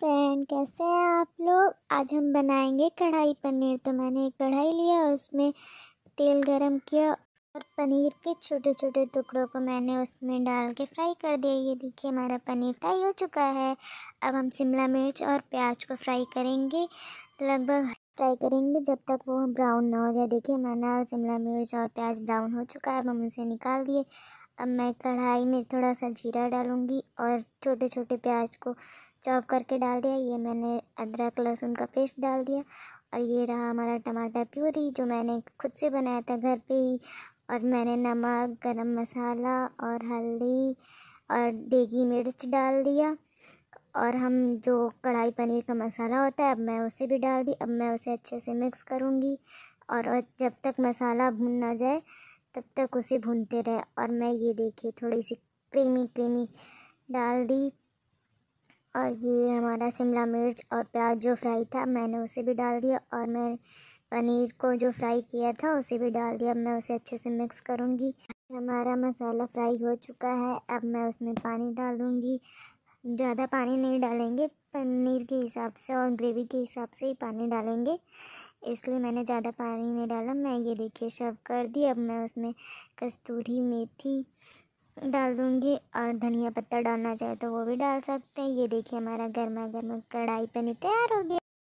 friend कैसे हैं आप लोग आज हम बनाएंगे कढ़ाई पनीर तो मैंने एक कढ़ाई लिया उसमें तेल गरम किया और पनीर के छोटे छोटे टुकड़ों को मैंने उसमें डाल के फ्राई कर दिया ये देखिए हमारा पनीर फ्राई हो चुका है अब हम शिमला मिर्च और प्याज को फ्राई करेंगे लगभग फ्राई करेंगे जब तक वो ब्राउन ना हो जाए देखिए हमारा शिमला मिर्च और प्याज ब्राउन हो चुका है अब हम उसे निकाल दिए अब मैं कढ़ाई में थोड़ा सा जीरा डालूँगी और छोटे छोटे प्याज को चॉप करके डाल दिया ये मैंने अदरक लहसुन का पेस्ट डाल दिया और ये रहा हमारा टमाटर प्यूरी जो मैंने खुद से बनाया था घर पे ही और मैंने नमक गरम मसाला और हल्दी और देगी मिर्च डाल दिया और हम जो कढ़ाई पनीर का मसाला होता है अब मैं उसे भी डाल दी अब मैं उसे अच्छे से मिक्स करूँगी और जब तक मसाला भुन ना जाए तब तक उसे भूनते रहे और मैं ये देखे थोड़ी सी क्रीमी क्रीमी डाल दी और ये हमारा शिमला मिर्च और प्याज जो फ्राई था मैंने उसे भी डाल दिया और मैं पनीर को जो फ्राई किया था उसे भी डाल दिया अब मैं उसे अच्छे से मिक्स करूँगी हमारा मसाला फ्राई हो चुका है अब मैं उसमें पानी डालूँगी ज़्यादा पानी नहीं डालेंगे पनीर के हिसाब से और ग्रेवी के हिसाब से ही पानी डालेंगे इसलिए मैंने ज़्यादा पानी नहीं डाला मैं ये देखिए सर्व कर दी अब मैं उसमें कस्तूरी मेथी डाल दूँगी और धनिया पत्ता डालना चाहे तो वो भी डाल सकते हैं ये देखिए हमारा गर्मा गर्मा कढ़ाई पनीर तैयार हो गया